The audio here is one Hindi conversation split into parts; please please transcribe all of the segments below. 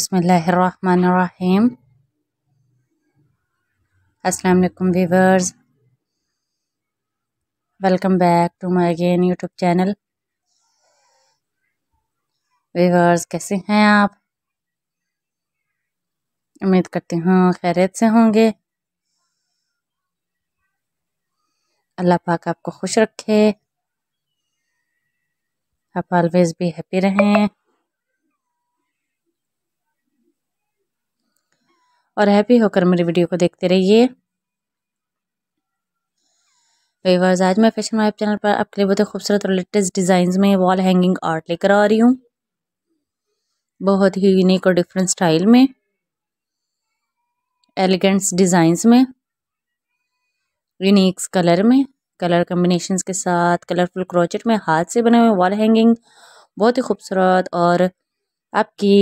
अस्सलाम वालेकुम viewers welcome back to my again YouTube channel viewers कैसे हैं आप उम्मीद करती हूँ खैरियत से होंगे अल्लाह पाक आपको खुश रखे आप ऑलवेज़ भी हैप्पी रहें और हैप्पी होकर मेरी वीडियो को देखते रहिए तो वेवर्स आज मैं फैशन वाइफ चैनल पर आपके लिए बहुत ही खूबसूरत और लेटेस्ट डिज़ाइन में वॉल हैंगिंग आर्ट लेकर आ रही हूँ बहुत ही यूनिक और डिफरेंट स्टाइल में एलिगेंट्स डिज़ाइंस में यूनिक्स कलर में कलर कम्बिनेशन के साथ कलरफुल क्रोचेट में हाथ से बने हुए वॉल हैंगिंग बहुत ही खूबसूरत और आपकी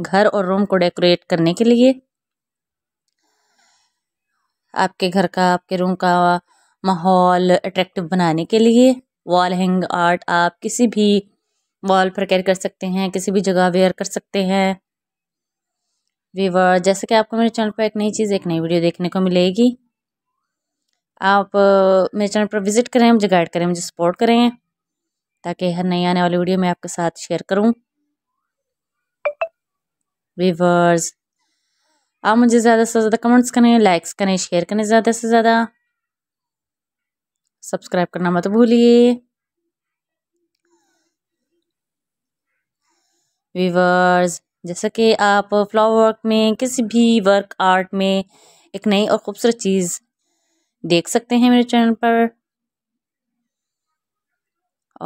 घर और रूम को डेकोरेट करने के लिए आपके घर का आपके रूम का माहौल अट्रैक्टिव बनाने के लिए वॉल हैंग आर्ट आप किसी भी वॉल पर कैर कर सकते हैं किसी भी जगह वेयर कर सकते हैं वीवर जैसे कि आपको मेरे चैनल पर एक नई चीज़ एक नई वीडियो देखने को मिलेगी आप मेरे चैनल पर विज़िट करें मुझे गाइड करें मुझे सपोर्ट करें ताकि हर नई आने वाली वीडियो मैं आपके साथ शेयर करूँ वीवर्स आप मुझे ज़्यादा से ज़्यादा कमेंट्स करें लाइक्स करें शेयर करें ज़्यादा से ज़्यादा सब्सक्राइब करना मत भूलिए वीवर्स जैसा कि आप फ्लावर वर्क में किसी भी वर्क आर्ट में एक नई और ख़ूबसूरत चीज़ देख सकते हैं मेरे चैनल पर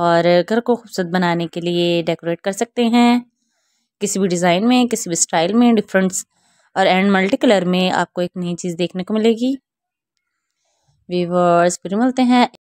और घर को खूबसूरत बनाने के लिए डेकोरेट कर सकते हैं किसी भी डिज़ाइन में किसी भी स्टाइल में डिफरेंट और एंड मल्टी कलर में आपको एक नई चीज़ देखने को मिलेगी वीवर्स फिर मिलते हैं